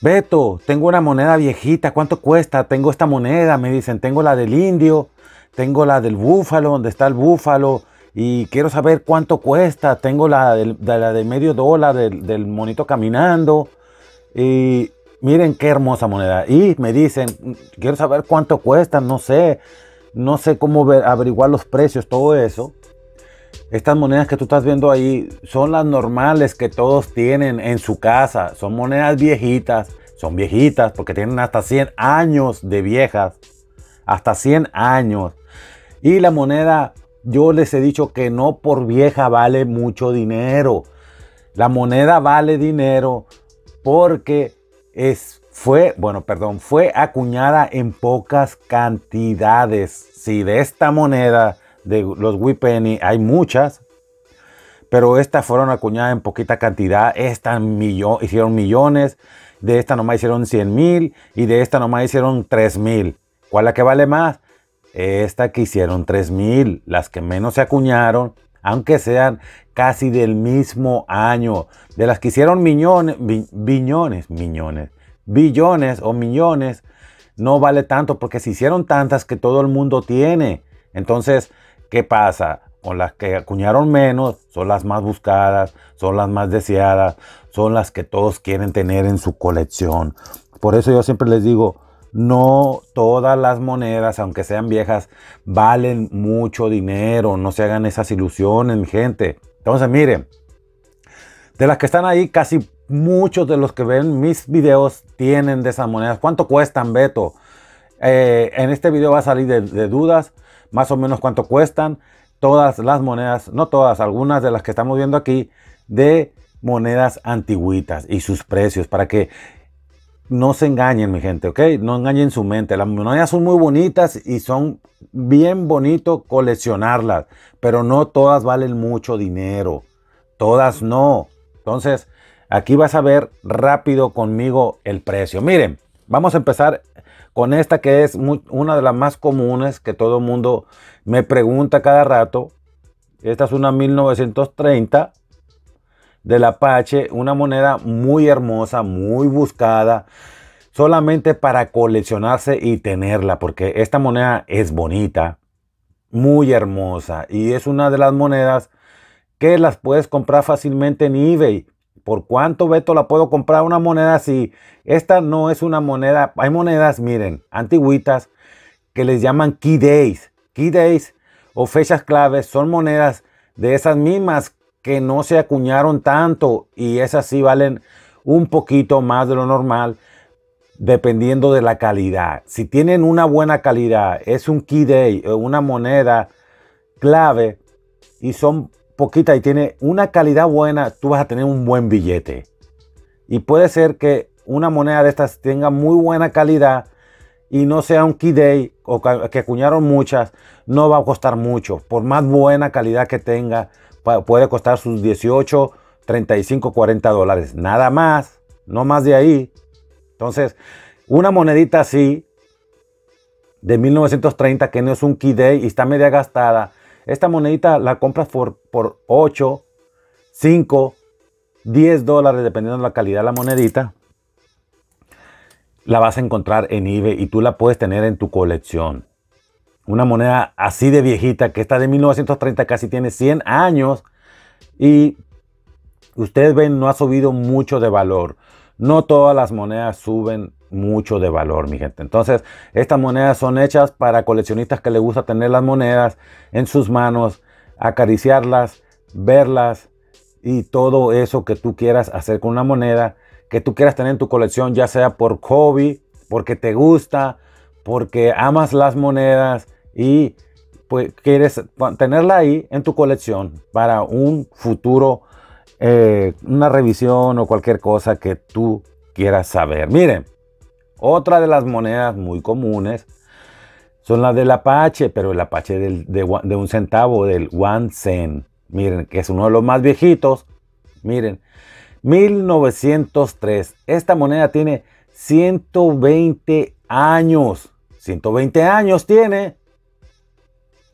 Beto, tengo una moneda viejita, ¿cuánto cuesta? Tengo esta moneda, me dicen, tengo la del indio, tengo la del búfalo, donde está el búfalo, y quiero saber cuánto cuesta, tengo la de, medio dólar del, monito caminando, y miren qué hermosa moneda. Y me dicen, mm, quiero saber cuánto cuesta, no sé, no sé cómo averiguar los precios, todo eso. Estas monedas que tú estás viendo ahí son las normales que todos tienen en su casa. Son monedas viejitas. Son viejitas porque tienen hasta 100 años de viejas. Hasta 100 años. Y la moneda, yo les he dicho que no por vieja vale mucho dinero. La moneda vale dinero porque es fue, bueno, perdón, fue acuñada en pocas cantidades. Si de esta moneda de los y hay muchas, pero estas fueron acuñadas en poquita cantidad, estas hicieron millones, de esta nomás hicieron 100 mil y de esta nomás hicieron 3 mil. ¿Cuál es la que vale más? Esta que hicieron 3 mil, las que menos se acuñaron, aunque sean casi del mismo año, de las que hicieron millones, billones, millones, billones o millones, no vale tanto porque se hicieron tantas que todo el mundo tiene. Entonces, ¿Qué pasa? Con las que acuñaron menos son las más buscadas, son las más deseadas, son las que todos quieren tener en su colección. Por eso yo siempre les digo, no todas las monedas, aunque sean viejas, valen mucho dinero. No se hagan esas ilusiones, gente. Entonces, miren, de las que están ahí, casi muchos de los que ven mis videos tienen de esas monedas. ¿Cuánto cuestan, Beto? Eh, en este video va a salir de dudas más o menos cuánto cuestan todas las monedas, no todas, algunas de las que estamos viendo aquí, de monedas antiguitas y sus precios para que no se engañen, mi gente, ¿ok? No engañen su mente. Las monedas son muy bonitas y son bien bonito coleccionarlas, pero no todas valen mucho dinero. Todas no. Entonces, aquí vas a ver rápido conmigo el precio. Miren, vamos a empezar con esta que es una de las más comunes que todo el mundo me pregunta cada rato. Esta es una 1930 la Apache, una moneda muy hermosa, muy buscada, solamente para coleccionarse y tenerla, porque esta moneda es bonita, muy hermosa, y es una de las monedas que las puedes comprar fácilmente en eBay ¿Por cuánto veto la puedo comprar una moneda si esta no es una moneda? Hay monedas, miren, antiguitas que les llaman key days. Key days o fechas claves son monedas de esas mismas que no se acuñaron tanto y esas sí valen un poquito más de lo normal dependiendo de la calidad. Si tienen una buena calidad, es un key day, una moneda clave y son poquita y tiene una calidad buena, tú vas a tener un buen billete. Y puede ser que una moneda de estas tenga muy buena calidad y no sea un key day o que acuñaron muchas, no va a costar mucho. Por más buena calidad que tenga, puede costar sus 18, 35, 40 dólares. Nada más, no más de ahí. Entonces, una monedita así de 1930 que no es un key day y está media gastada, esta monedita la compras por, por 8, 5, 10 dólares, dependiendo de la calidad de la monedita. La vas a encontrar en eBay y tú la puedes tener en tu colección. Una moneda así de viejita, que está de 1930, casi tiene 100 años. Y ustedes ven, no ha subido mucho de valor. No todas las monedas suben mucho de valor, mi gente. Entonces, estas monedas son hechas para coleccionistas que le gusta tener las monedas en sus manos, acariciarlas, verlas y todo eso que tú quieras hacer con una moneda, que tú quieras tener en tu colección, ya sea por hobby, porque te gusta, porque amas las monedas y pues quieres tenerla ahí en tu colección para un futuro, eh, una revisión o cualquier cosa que tú quieras saber. Miren, otra de las monedas muy comunes son las del Apache, pero el Apache de, un centavo, del one cent. Miren, que es uno de los más viejitos. Miren, 1903. Esta moneda tiene 120 años. 120 años tiene.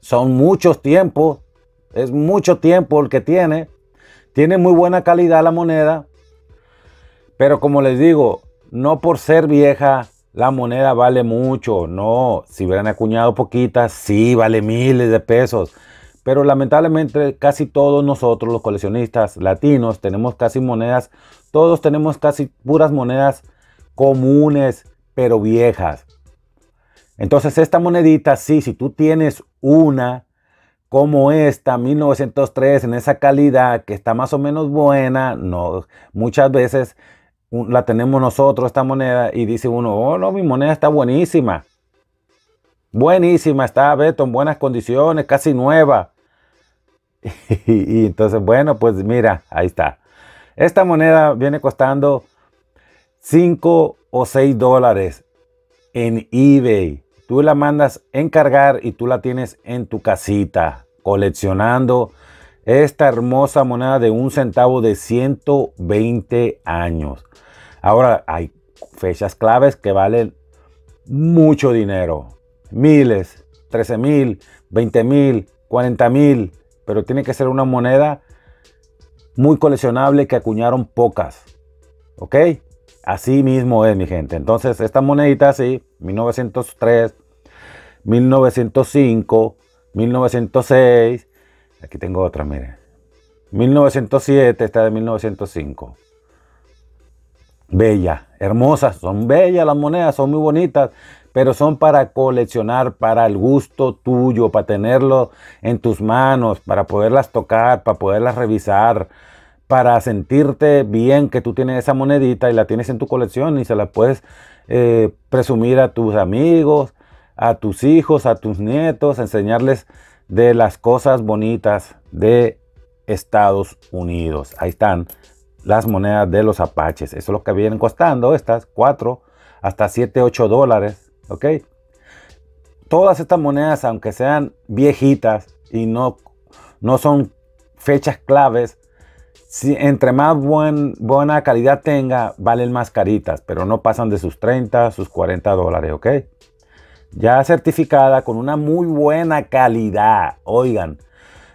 Son muchos tiempos. Es mucho tiempo el que tiene. Tiene muy buena calidad la moneda. Pero como les digo, no por ser vieja, la moneda vale mucho. No, si hubieran acuñado poquitas, sí, vale miles de pesos. Pero lamentablemente casi todos nosotros, los coleccionistas latinos, tenemos casi monedas, todos tenemos casi puras monedas comunes, pero viejas. Entonces esta monedita, sí, si tú tienes una como esta 1903 en esa calidad que está más o menos buena, no, muchas veces la tenemos nosotros, esta moneda, y dice uno, oh, no, mi moneda está buenísima. Buenísima, está Beto en buenas condiciones, casi nueva. Y, entonces, bueno, pues mira, ahí está. Esta moneda viene costando 5 o 6 dólares en eBay. Tú la mandas encargar y tú la tienes en tu casita coleccionando esta hermosa moneda de un centavo de 120 años. Ahora hay fechas claves que valen mucho dinero. Miles, 13 mil, 20 mil, 40 mil. Pero tiene que ser una moneda muy coleccionable que acuñaron pocas. ¿Ok? Así mismo es, mi gente. Entonces, esta monedita sí, 1903, 1905, 1906. Aquí tengo otra, miren. 1907, esta de 1905 bella, hermosas, son bellas las monedas, son muy bonitas, pero son para coleccionar, para el gusto tuyo, para tenerlo en tus manos, para poderlas tocar, para poderlas revisar, para sentirte bien que tú tienes esa monedita y la tienes en tu colección y se la puedes eh, presumir a tus amigos, a tus hijos, a tus nietos, enseñarles de las cosas bonitas de Estados Unidos. Ahí están las monedas de los apaches. Eso es lo que vienen costando, estas 4 hasta 7, 8 dólares, ¿ok? Todas estas monedas, aunque sean viejitas y no, no son fechas claves, si, entre más buena calidad tenga, valen más caritas, pero no pasan de sus 30, sus 40 dólares, ¿ok? Ya certificada con una muy buena calidad, oigan,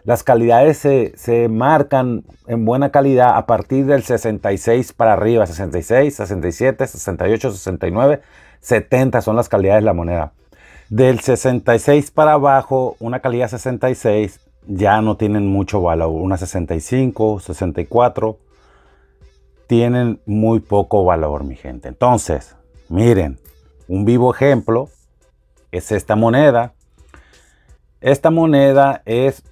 las calidades se, marcan en buena calidad a partir del 66 para arriba, 66, 67, 68, 69, 70 son las calidades de la moneda. Del 66 para abajo, una calidad 66 ya no tienen mucho valor, una 65, 64 tienen muy poco valor, mi gente. Entonces, miren, un vivo ejemplo es esta moneda. Esta moneda es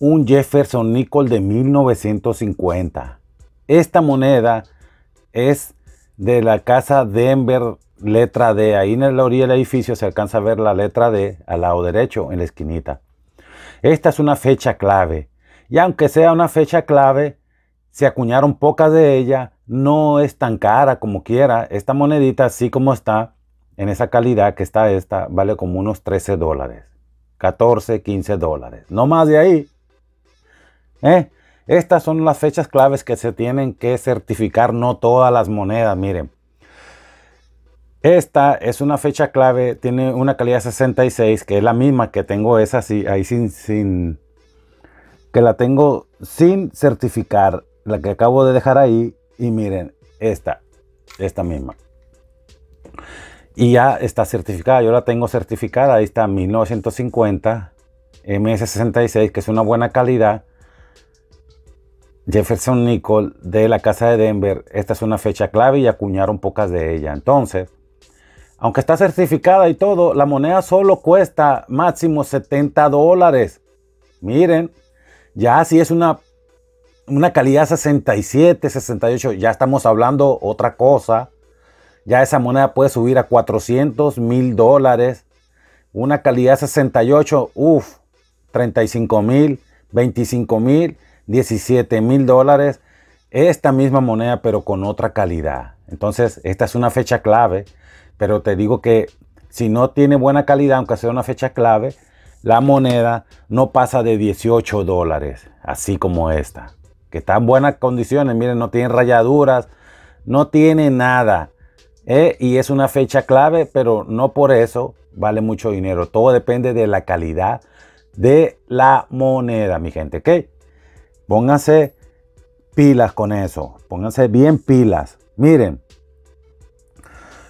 un Jefferson Nickel de 1950. Esta moneda es de la casa Denver letra D. Ahí en la orilla del edificio se alcanza a ver la letra D al lado derecho en la esquinita. Esta es una fecha clave. Y aunque sea una fecha clave, se acuñaron pocas de ella. No es tan cara como quiera. Esta monedita, así como está, en esa calidad que está esta, vale como unos 13 dólares. 14, 15 dólares. No más de ahí. ¿Eh? Estas son las fechas claves que se tienen que certificar, no todas las monedas, miren. Esta es una fecha clave, tiene una calidad 66, que es la misma que tengo esa sí, ahí sin, sin, que la tengo sin certificar, la que acabo de dejar ahí, y miren, esta, esta misma. Y ya está certificada, yo la tengo certificada, ahí está 1950 MS66, que es una buena calidad. Jefferson Nichol de la Casa de Denver, esta es una fecha clave y acuñaron pocas de ella. Entonces, aunque está certificada y todo, la moneda solo cuesta máximo 70 dólares. Miren, ya si es una, una calidad 67, 68, ya estamos hablando otra cosa. Ya esa moneda puede subir a 400 mil dólares. Una calidad 68, uff, 35 mil, 25 mil. 17 mil dólares esta misma moneda pero con otra calidad. Entonces, esta es una fecha clave, pero te digo que si no tiene buena calidad, aunque sea una fecha clave, la moneda no pasa de 18 dólares, así como esta, que está en buenas condiciones, miren, no tiene rayaduras, no tiene nada. ¿eh? y es una fecha clave, pero no por eso vale mucho dinero. Todo depende de la calidad de la moneda, mi gente, ¿ok? Pónganse pilas con eso. Pónganse bien pilas. Miren,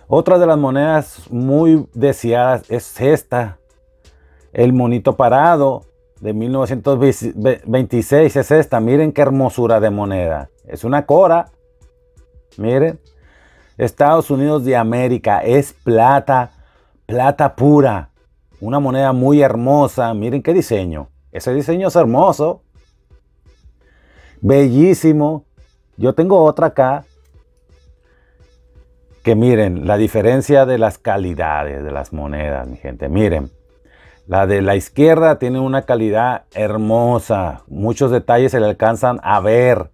otra de las monedas muy deseadas es esta. El monito parado de 1926 es esta. Miren qué hermosura de moneda. Es una cora. Miren. Estados Unidos de América es plata, plata pura. Una moneda muy hermosa. Miren qué diseño. Ese diseño es hermoso. Bellísimo. Yo tengo otra acá. Que miren, la diferencia de las calidades de las monedas, mi gente. Miren, la de la izquierda tiene una calidad hermosa. Muchos detalles se le alcanzan a ver.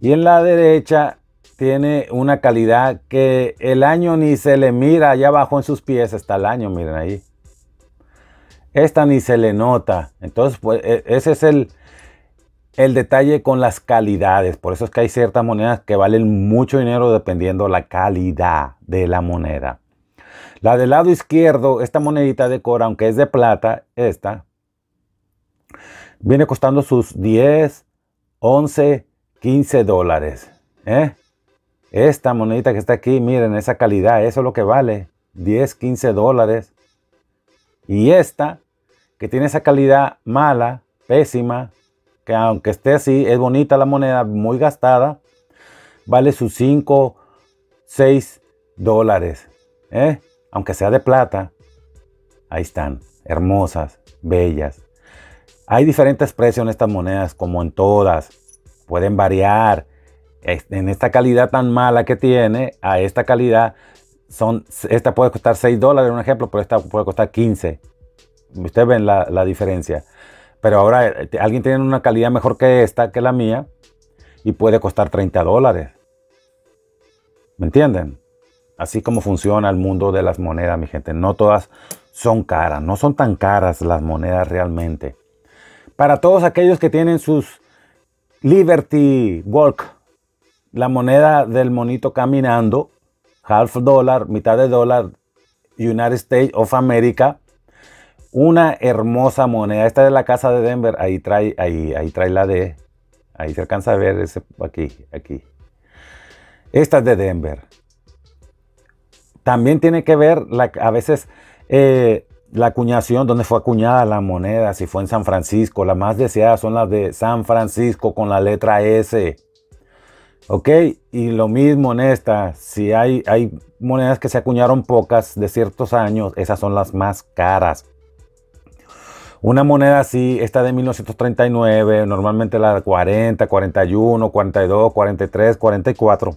Y en la derecha tiene una calidad que el año ni se le mira. Allá abajo en sus pies está el año, miren ahí. Esta ni se le nota. Entonces, pues, e, ese es el, el detalle con las calidades. Por eso es que hay ciertas monedas que valen mucho dinero dependiendo la calidad de la moneda. La del lado izquierdo, esta monedita de cora, aunque es de plata, esta, viene costando sus 10, 11, 15 dólares. ¿eh? Esta monedita que está aquí, miren, esa calidad, eso es lo que vale. 10, 15 dólares. Y esta, que tiene esa calidad mala, pésima, que aunque esté así, es bonita la moneda, muy gastada, vale sus 5, 6 dólares, ¿eh? aunque sea de plata. Ahí están, hermosas, bellas. Hay diferentes precios en estas monedas, como en todas. Pueden variar. En esta calidad tan mala que tiene, a esta calidad, son, esta puede costar 6 dólares, un ejemplo, pero esta puede costar 15. Ustedes ven la, la diferencia. Pero ahora eh, alguien tiene una calidad mejor que esta, que la mía, y puede costar 30 dólares. ¿Me entienden? Así como funciona el mundo de las monedas, mi gente. No todas son caras, no son tan caras las monedas realmente. Para todos aquellos que tienen sus Liberty Walk, la moneda del monito caminando, half dólar, mitad de dólar, United States of America, una hermosa moneda. Esta es la casa de Denver. Ahí trae, ahí, ahí trae la D. Ahí se alcanza a ver ese, aquí, aquí. Esta es de Denver. También tiene que ver a veces eh, la acuñación, donde fue acuñada la moneda, si fue en San Francisco. Las más deseadas son las de San Francisco con la letra S. ¿Ok? Y lo mismo en esta, si hay, hay monedas que se acuñaron pocas de ciertos años, esas son las más caras. Una moneda así, esta de 1939, normalmente la de 40, 41, 42, 43, 44.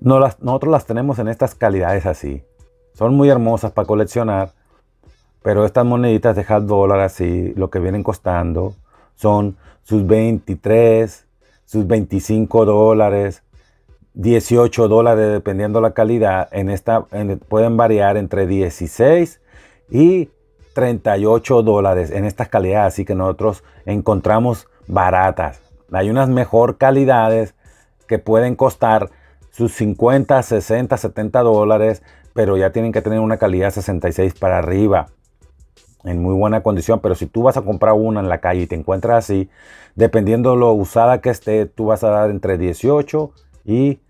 no las, nosotros las tenemos en estas calidades así. Son muy hermosas para coleccionar, pero estas moneditas de half dólar así, lo que vienen costando, son sus 23, sus 25 dólares, 18 dólares dependiendo la calidad. En esta pueden variar entre 16 y 38 dólares en estas calidades, así que nosotros encontramos baratas. Hay unas mejor calidades que pueden costar sus 50, 60, 70 dólares, pero ya tienen que tener una calidad 66 para arriba en muy buena condición, pero si tú vas a comprar una en la calle y te encuentras así, dependiendo lo usada que esté, tú vas a dar entre 18 y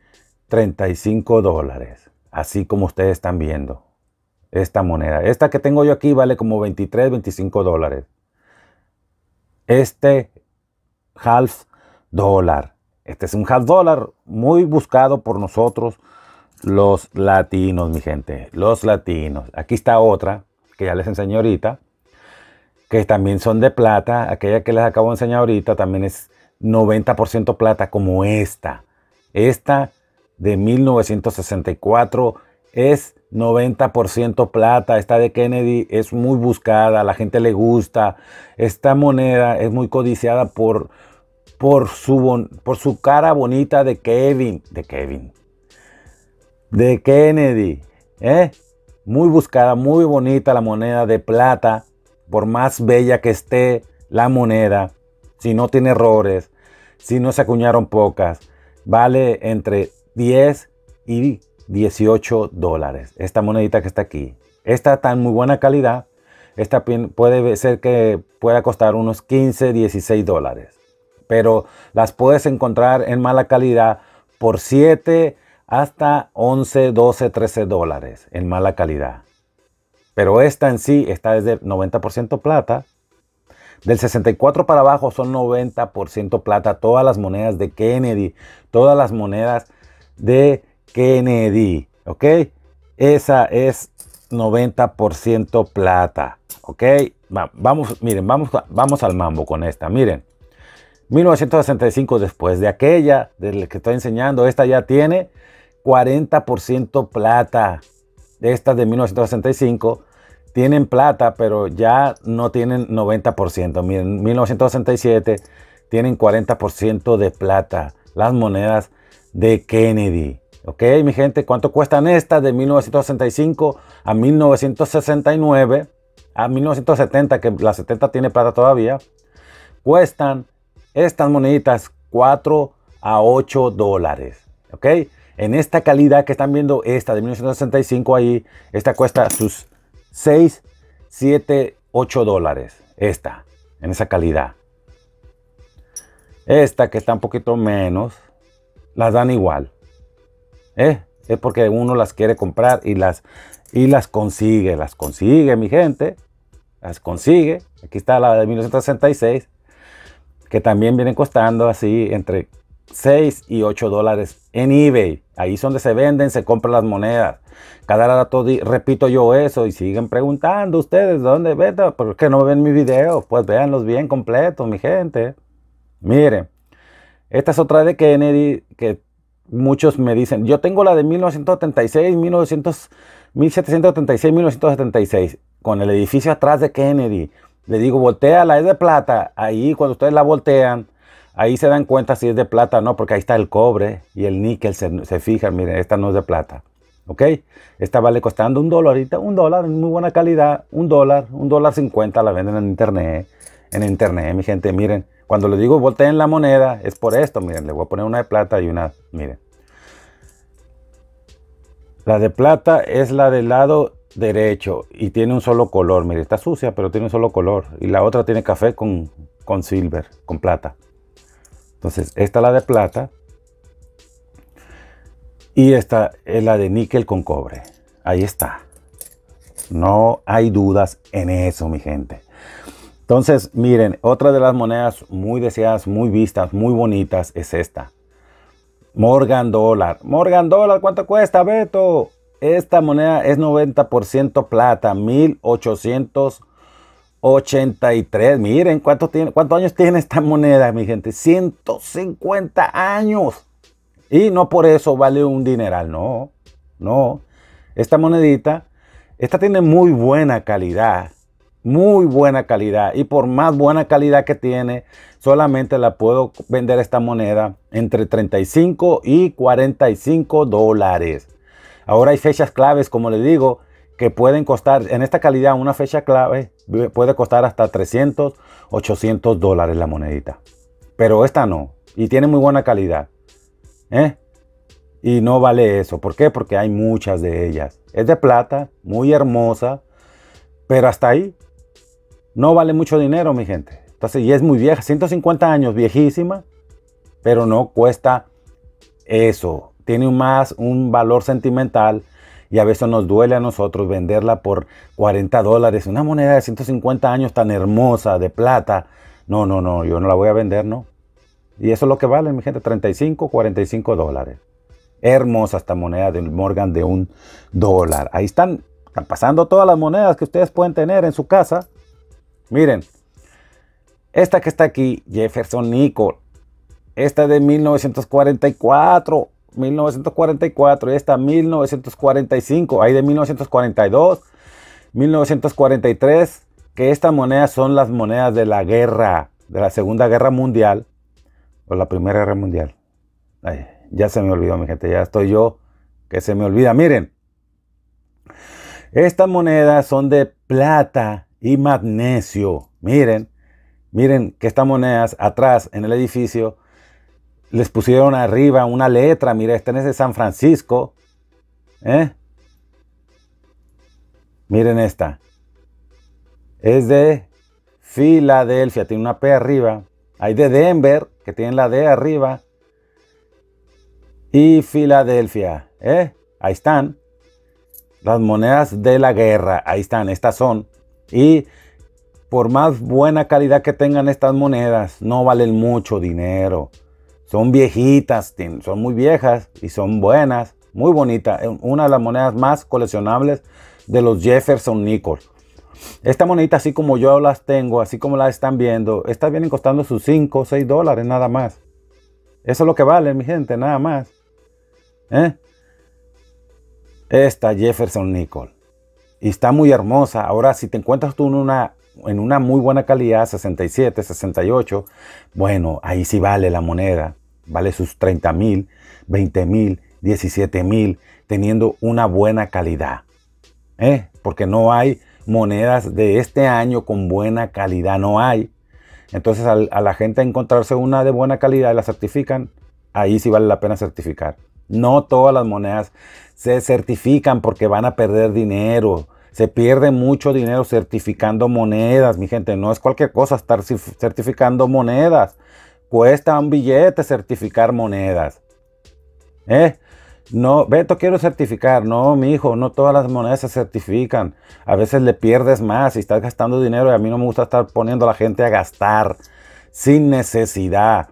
35 dólares, así como ustedes están viendo esta moneda. Esta que tengo yo aquí vale como 23, 25 dólares. Este half dólar. Este es un half dólar muy buscado por nosotros los latinos, mi gente. Los latinos. Aquí está otra que ya les enseñé ahorita. Que también son de plata. Aquella que les acabo de enseñar ahorita también es 90% plata como esta. Esta de 1964 es 90% plata, esta de Kennedy es muy buscada, la gente le gusta, esta moneda es muy codiciada por, por, su, por su cara bonita de Kevin, de Kevin, de Kennedy, ¿eh? muy buscada, muy bonita la moneda de plata, por más bella que esté la moneda, si no tiene errores, si no se acuñaron pocas, vale entre 10 y 18 dólares. Esta monedita que está aquí. Esta está en muy buena calidad. Esta puede ser que pueda costar unos 15, 16 dólares. Pero las puedes encontrar en mala calidad por 7 hasta 11, 12, 13 dólares en mala calidad. Pero esta en sí está desde 90% plata. Del 64 para abajo son 90% plata. Todas las monedas de Kennedy, todas las monedas de Kennedy, ¿ok? Esa es 90% plata, ¿ok? Vamos, miren, vamos, vamos al mambo con esta, miren. 1965 después de aquella, de la que estoy enseñando, esta ya tiene 40% plata. Estas de 1965 tienen plata, pero ya no tienen 90%. Miren, 1967 tienen 40% de plata, las monedas de Kennedy. Ok, mi gente, ¿cuánto cuestan estas de 1965 a 1969? A 1970, que la 70 tiene plata todavía. Cuestan estas moneditas 4 a 8 dólares. Ok, en esta calidad que están viendo, esta de 1965 ahí, esta cuesta sus 6, 7, 8 dólares. Esta, en esa calidad. Esta que está un poquito menos, las dan igual. ¿Eh? Es porque uno las quiere comprar y las, y las consigue, las consigue mi gente, las consigue. Aquí está la de 1966, que también vienen costando así entre 6 y 8 dólares en eBay. Ahí es donde se venden, se compran las monedas. Cada rato repito yo eso y siguen preguntando ustedes, ¿dónde ven, ¿Por qué no ven mi video? Pues véanlos bien completos, mi gente. Miren, esta es otra de Kennedy que muchos me dicen, yo tengo la de 1936, 1900, 1776, 1976, con el edificio atrás de Kennedy. Le digo, voltea, la es de plata. Ahí cuando ustedes la voltean, ahí se dan cuenta si es de plata o no, porque ahí está el cobre y el níquel, se, fijan, miren, esta no es de plata. ¿Ok? Esta vale costando un dólar ahorita, un dólar, muy buena calidad, un dólar, un dólar cincuenta, la venden en internet, en internet, mi gente, miren, cuando les digo volteen la moneda, es por esto, miren, le voy a poner una de plata y una, miren. La de plata es la del lado derecho y tiene un solo color. Mire, está sucia, pero tiene un solo color. Y la otra tiene café con, con silver, con plata. Entonces, esta es la de plata. Y esta es la de níquel con cobre. Ahí está. No hay dudas en eso, mi gente. Entonces, miren, otra de las monedas muy deseadas, muy vistas, muy bonitas es esta. Morgan Dólar. Morgan Dólar, ¿cuánto cuesta, Beto? Esta moneda es 90% plata, 1883. Miren cuánto tiene, cuántos años tiene esta moneda, mi gente. 150 años. Y no por eso vale un dineral, no. No. Esta monedita, esta tiene muy buena calidad muy buena calidad. Y por más buena calidad que tiene, solamente la puedo vender esta moneda entre 35 y 45 dólares. Ahora hay fechas claves, como les digo, que pueden costar, en esta calidad, una fecha clave eh, puede costar hasta 300, 800 dólares la monedita. Pero esta no. Y tiene muy buena calidad. ¿Eh? Y no vale eso. ¿Por qué? Porque hay muchas de ellas. Es de plata, muy hermosa. Pero hasta ahí, no vale mucho dinero, mi gente. Entonces, y es muy vieja, 150 años, viejísima, pero no cuesta eso. Tiene más un valor sentimental y a veces nos duele a nosotros venderla por 40 dólares. Una moneda de 150 años tan hermosa, de plata. No, no, no, yo no la voy a vender, no. Y eso es lo que vale, mi gente, 35, 45 dólares. Hermosa esta moneda de Morgan de un dólar. Ahí están, están pasando todas las monedas que ustedes pueden tener en su casa. Miren, esta que está aquí, Jefferson Nicole, Esta de 1944. 1944 y esta 1945. Hay de 1942, 1943. Que estas monedas son las monedas de la guerra, de la Segunda Guerra Mundial o la Primera Guerra Mundial. ya se me olvidó, mi gente. Ya estoy yo que se me olvida. Miren, estas monedas son de plata y magnesio. Miren, miren que estas monedas atrás en el edificio les pusieron arriba una letra. miren esta es de San Francisco. ¿eh? Miren esta. Es de Filadelfia, tiene una P arriba. Hay de Denver, que tiene la D arriba. Y Filadelfia. ¿eh? Ahí están. Las monedas de la guerra. Ahí están. Estas son. Y por más buena calidad que tengan estas monedas, no valen mucho dinero. Son viejitas, son muy viejas y son buenas, muy bonitas. Eh, una de las monedas más coleccionables de los Jefferson Nichols. Esta monedita, así como yo las tengo, así como las están viendo, estas vienen costando sus 5 o 6 dólares nada más. Eso es lo que vale, mi gente, nada más. ¿Eh? Esta Jefferson Nickel y está muy hermosa. Ahora, si te encuentras tú en una, en una muy buena calidad, 67, 68, bueno, ahí sí vale la moneda. Vale sus 30 mil, 20 mil, 17 mil, teniendo una buena calidad. ¿Eh? Porque no hay monedas de este año con buena calidad, no hay. Entonces, a la gente encontrarse una de buena calidad y la certifican, ahí sí vale la pena certificar. No todas las monedas se certifican porque van a perder dinero. Se pierde mucho dinero certificando monedas, mi gente. No es cualquier cosa estar certificando monedas. Cuesta un billete certificar monedas. ¿Eh? No, Beto, quiero certificar. No, mi hijo, no todas las monedas se certifican. A veces le pierdes más y estás gastando dinero y a mí no me gusta estar poniendo a la gente a gastar sin necesidad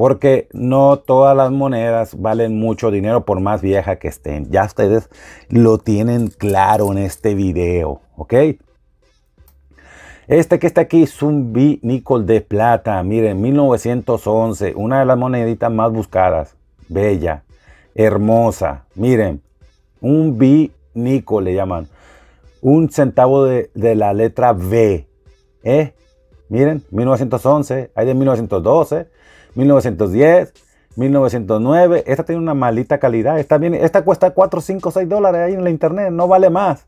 porque no todas las monedas valen mucho dinero por más vieja que estén. Ya ustedes lo tienen claro en este video, ¿ok? Este que está aquí es un vinícol de plata, miren, 1911, una de las moneditas más buscadas, bella, hermosa, miren, un vinícol le llaman, un centavo de, la letra B, ¿eh? Miren, 1911, hay de 1912, 1910, 1909. Esta tiene una malita calidad. Esta, esta cuesta 4, 5, 6 dólares ahí en la internet. No vale más.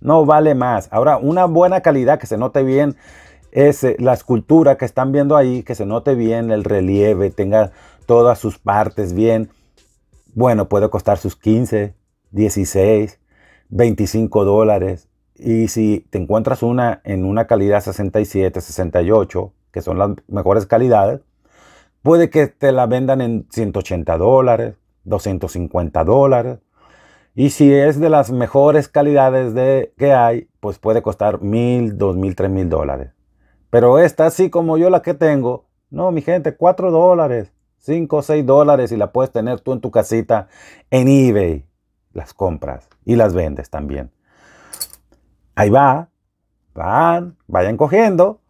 No vale más. Ahora, una buena calidad que se note bien es eh, la escultura que están viendo ahí, que se note bien el relieve, tenga todas sus partes bien. Bueno, puede costar sus 15, 16, 25 dólares. Y si te encuentras una en una calidad 67, 68, que son las mejores calidades, Puede que te la vendan en 180 dólares, 250 dólares. Y si es de las mejores calidades de, que hay, pues puede costar mil, dos mil, tres mil dólares. Pero esta, así como yo la que tengo, no, mi gente, 4 dólares, 5 o 6 dólares y la puedes tener tú en tu casita en eBay. Las compras y las vendes también. Ahí va, van, vayan cogiendo,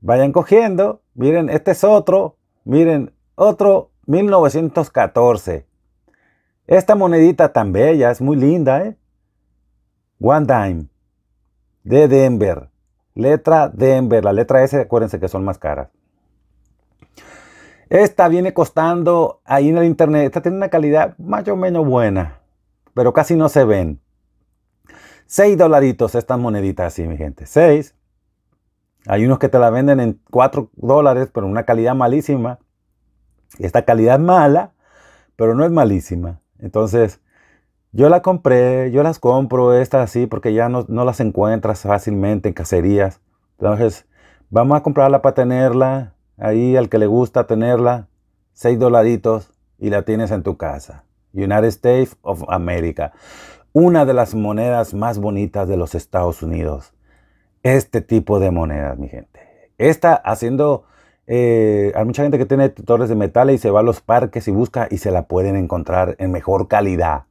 vayan cogiendo. Miren, este es otro, Miren, otro 1914. Esta monedita tan bella, es muy linda, ¿eh? One dime. De Denver. Letra Denver. La letra S, acuérdense que son más caras. Esta viene costando ahí en el internet. Esta tiene una calidad más o menos buena. Pero casi no se ven. 6 dolaritos estas moneditas así, mi gente. 6. Hay unos que te la venden en 4 dólares, pero una calidad malísima. Esta calidad es mala, pero no es malísima. Entonces, yo la compré, yo las compro, estas así, porque ya no, las encuentras fácilmente en cacerías. Entonces, vamos a comprarla para tenerla. Ahí al que le gusta tenerla, 6 dolaritos y la tienes en tu casa. United States of America. Una de las monedas más bonitas de los Estados Unidos este tipo de monedas, mi gente. está haciendo... Eh, hay mucha gente que tiene tutores de metal y se va a los parques y busca y se la pueden encontrar en mejor calidad.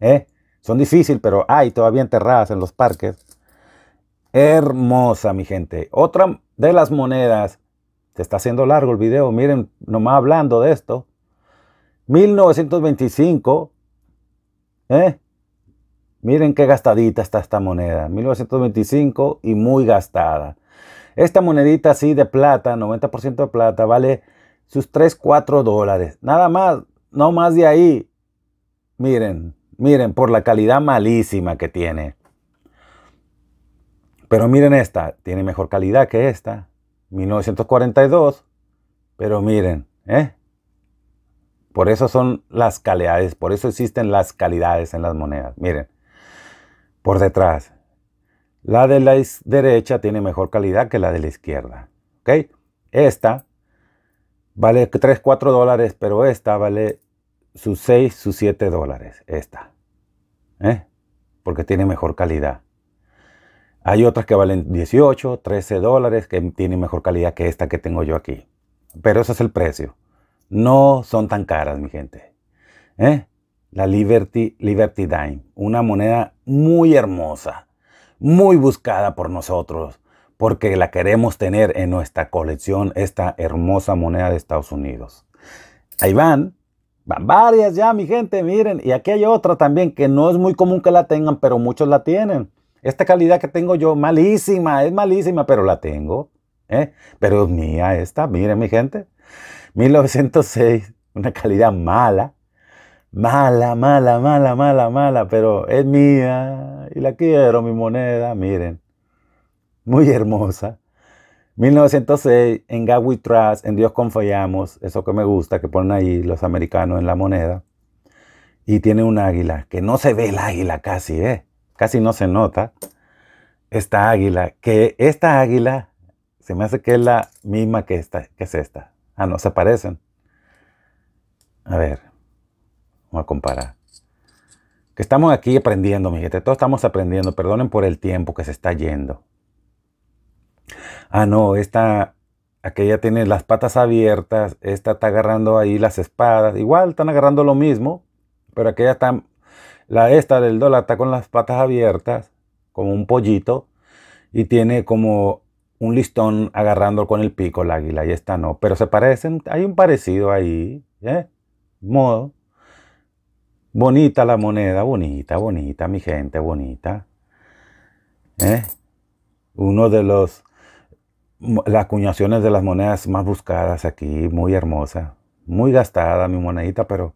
¿eh? Son difíciles, pero hay todavía enterradas en los parques. Hermosa, mi gente. Otra de las monedas. Se está haciendo largo el video. Miren, nomás hablando de esto. 1925. ¿eh? Miren qué gastadita está esta moneda, 1925 y muy gastada. Esta monedita así de plata, 90% de plata, vale sus 3, 4 dólares. Nada más, no más de ahí. Miren, miren, por la calidad malísima que tiene. Pero miren esta, tiene mejor calidad que esta, 1942. Pero miren, ¿eh? Por eso son las calidades, por eso existen las calidades en las monedas. Miren, por detrás. La de la derecha tiene mejor calidad que la de la izquierda. ¿Ok? Esta vale 3, 4 dólares, pero esta vale sus 6, sus 7 dólares. Esta. ¿Eh? Porque tiene mejor calidad. Hay otras que valen 18, 13 dólares, que tienen mejor calidad que esta que tengo yo aquí. Pero ese es el precio. No son tan caras, mi gente. ¿Eh? la Liberty, Liberty Dime, una moneda muy hermosa, muy buscada por nosotros, porque la queremos tener en nuestra colección, esta hermosa moneda de Estados Unidos. Ahí van, van varias ya, mi gente, miren, y aquí hay otra también que no es muy común que la tengan, pero muchos la tienen. Esta calidad que tengo yo, malísima, es malísima, pero la tengo. ¿eh? Pero es mía esta, miren mi gente. 1906, una calidad mala, mala, mala, mala, mala, mala, pero es mía y la quiero, mi moneda, miren, muy hermosa. 1906, en God Trust, en Dios confiamos, eso que me gusta, que ponen ahí los americanos en la moneda. Y tiene un águila, que no se ve el águila casi, ¿eh? Casi no se nota esta águila, que esta águila se me hace que es la misma que esta, que es esta. Ah, no, se parecen. A ver, comparar. Que estamos aquí aprendiendo, mi gente. Todos estamos aprendiendo. Perdonen por el tiempo que se está yendo. Ah, no, esta, aquella tiene las patas abiertas. Esta está agarrando ahí las espadas. Igual están agarrando lo mismo. Pero aquella está, la esta del dólar está con las patas abiertas, como un pollito. Y tiene como un listón agarrando con el pico el águila y esta no, pero se parecen, hay un parecido ahí, ¿eh? Modo. Bonita la moneda, bonita, bonita, mi gente, bonita. ¿Eh? Uno de los, las acuñaciones de las monedas más buscadas aquí, muy hermosa, muy gastada mi monedita, pero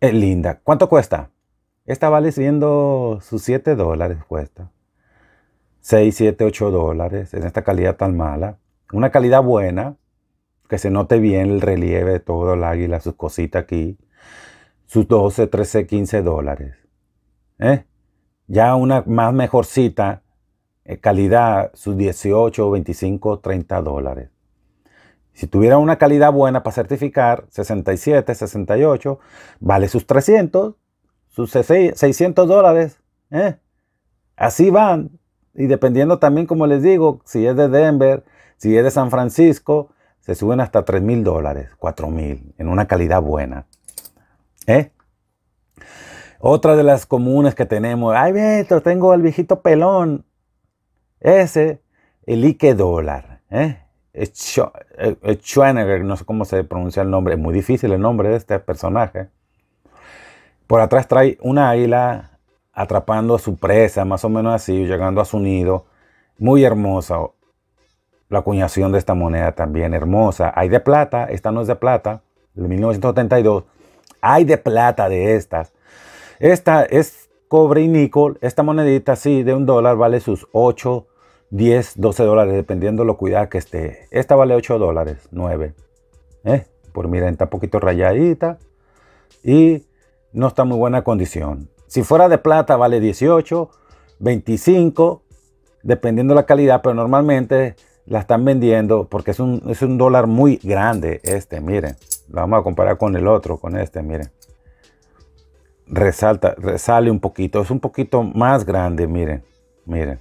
es linda. ¿Cuánto cuesta? Esta vale siendo sus 7 dólares cuesta. 6, 7, 8 dólares en esta calidad tan mala. Una calidad buena, que se note bien el relieve de todo el águila, sus cositas aquí sus 12, 13, 15 dólares. ¿eh? Ya una más mejorcita, eh, calidad, sus 18, 25, 30 dólares. Si tuviera una calidad buena para certificar, 67, 68, vale sus 300, sus 600 dólares. ¿eh? Así van. Y dependiendo también, como les digo, si es de Denver, si es de San Francisco, se suben hasta $3,000 mil dólares, 4 mil, en una calidad buena. ¿Eh? Otra de las comunes que tenemos, ay Beto, tengo al viejito pelón. Ese, el Ike dólar. ¿eh? eh no sé cómo se pronuncia el nombre, es muy difícil el nombre de este personaje. Por atrás trae una águila atrapando a su presa, más o menos así, llegando a su nido. Muy hermosa. La acuñación de esta moneda también hermosa. Hay de plata, esta no es de plata, de 1972 hay de plata de estas. Esta es cobre y níquel. Esta monedita, sí, de un dólar vale sus 8, 10, 12 dólares, dependiendo lo cuidada que esté. Esta vale 8 dólares, 9. ¿Eh? Por miren está un poquito rayadita y no está muy buena condición. Si fuera de plata vale 18, 25, dependiendo la calidad, pero normalmente la están vendiendo porque es un, es un dólar muy grande este, miren la vamos a comparar con el otro, con este, miren. Resalta, resale un poquito, es un poquito más grande, miren, miren.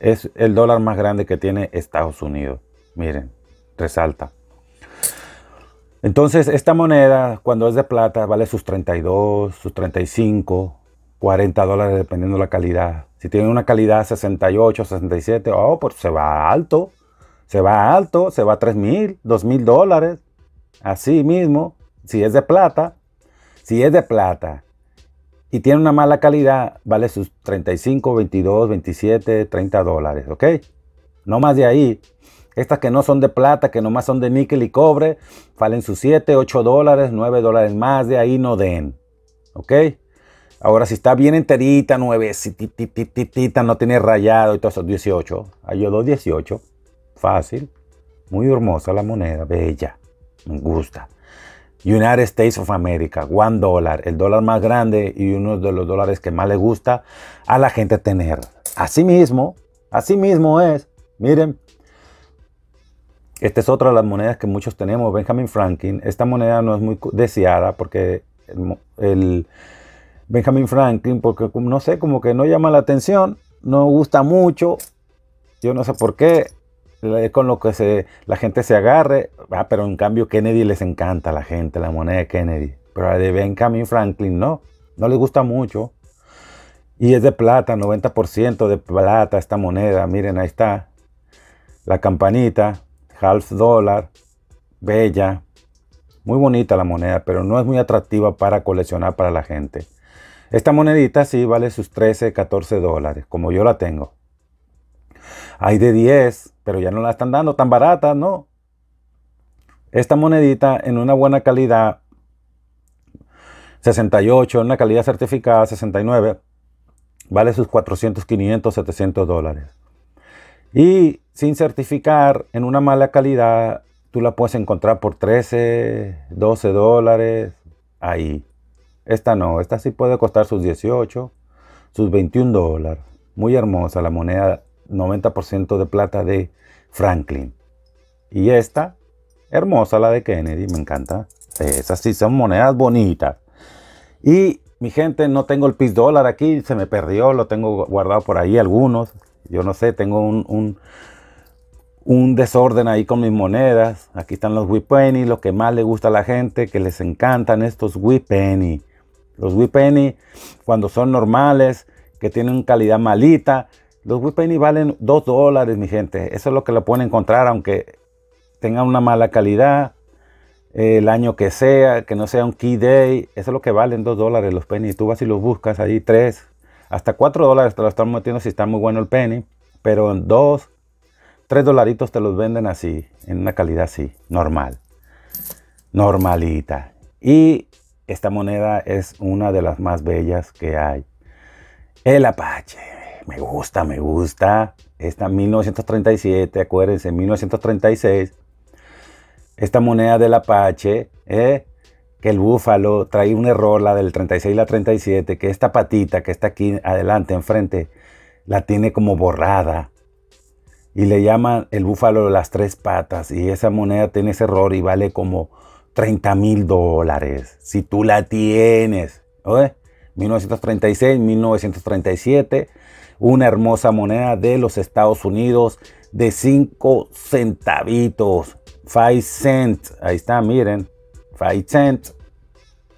Es el dólar más grande que tiene Estados Unidos, miren, resalta. Entonces, esta moneda, cuando es de plata, vale sus 32, sus 35, 40 dólares, dependiendo de la calidad. Si tiene una calidad 68, 67, oh, pues se va alto, se va alto, se va a 3,000, mil, mil dólares. Así mismo, si es de plata, si es de plata y tiene una mala calidad, vale sus 35, 22, 27, 30 dólares, ¿ok? No más de ahí. Estas que no son de plata, que nomás son de níquel y cobre, valen sus 7, 8 dólares, 9 dólares más de ahí no den, ¿ok? Ahora, si está bien enterita, 9, no tiene rayado y todo eso, 18. Ayudó 18. Fácil. Muy hermosa la moneda, bella me gusta. United States of America, one dólar, el dólar más grande y uno de los dólares que más le gusta a la gente tener. Asimismo, mismo es, miren, esta es otra de las monedas que muchos tenemos, Benjamin Franklin. Esta moneda no es muy deseada porque el Benjamin Franklin, porque no sé, como que no llama la atención, no gusta mucho, yo no sé por qué, con lo que se, la gente se agarre. Ah, pero en cambio Kennedy les encanta a la gente, la moneda de Kennedy. Pero la de Benjamin Franklin no, no les gusta mucho. Y es de plata, 90% de plata esta moneda. Miren, ahí está. La campanita, half dollar, bella. Muy bonita la moneda, pero no es muy atractiva para coleccionar para la gente. Esta monedita sí vale sus 13, 14 dólares, como yo la tengo. Hay de 10, pero ya no la están dando tan barata, ¿no? Esta monedita en una buena calidad, 68, en una calidad certificada, 69, vale sus 400, 500, 700 dólares. Y sin certificar, en una mala calidad, tú la puedes encontrar por 13, 12 dólares, ahí. Esta no, esta sí puede costar sus 18, sus 21 dólares. Muy hermosa la moneda 90% de plata de Franklin. Y esta, hermosa la de Kennedy, me encanta. Esas sí son monedas bonitas. Y mi gente, no tengo el PIS dólar aquí, se me perdió, lo tengo guardado por ahí algunos. Yo no sé, tengo un, un, desorden ahí con mis monedas. Aquí están los penny lo que más le gusta a la gente, que les encantan estos penny Los penny cuando son normales, que tienen calidad malita, los Whippany valen 2 dólares, mi gente. Eso es lo que lo pueden encontrar, aunque tenga una mala calidad, eh, el año que sea, que no sea un key day. Eso es lo que valen 2 dólares los penny. Tú vas y los buscas ahí, 3, hasta 4 dólares te lo están metiendo si está muy bueno el penny. Pero en 2, 3 dolaritos te los venden así, en una calidad así, normal. Normalita. Y esta moneda es una de las más bellas que hay. El Apache me gusta, me gusta. Esta 1937, acuérdense, 1936. Esta moneda del Apache, ¿eh? que el búfalo trae un error, la del 36 y la 37, que esta patita que está aquí adelante, enfrente, la tiene como borrada. Y le llaman el búfalo las tres patas. Y esa moneda tiene ese error y vale como 30 mil dólares. Si tú la tienes. ¿oye? 1936, 1937, una hermosa moneda de los Estados Unidos de 5 centavitos, 5 cents, ahí está, miren, 5 cents,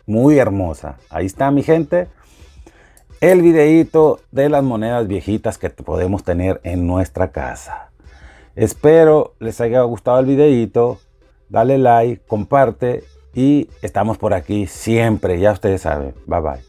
muy hermosa, ahí está mi gente, el videito de las monedas viejitas que podemos tener en nuestra casa. Espero les haya gustado el videito, dale like, comparte y estamos por aquí siempre, ya ustedes saben, bye bye.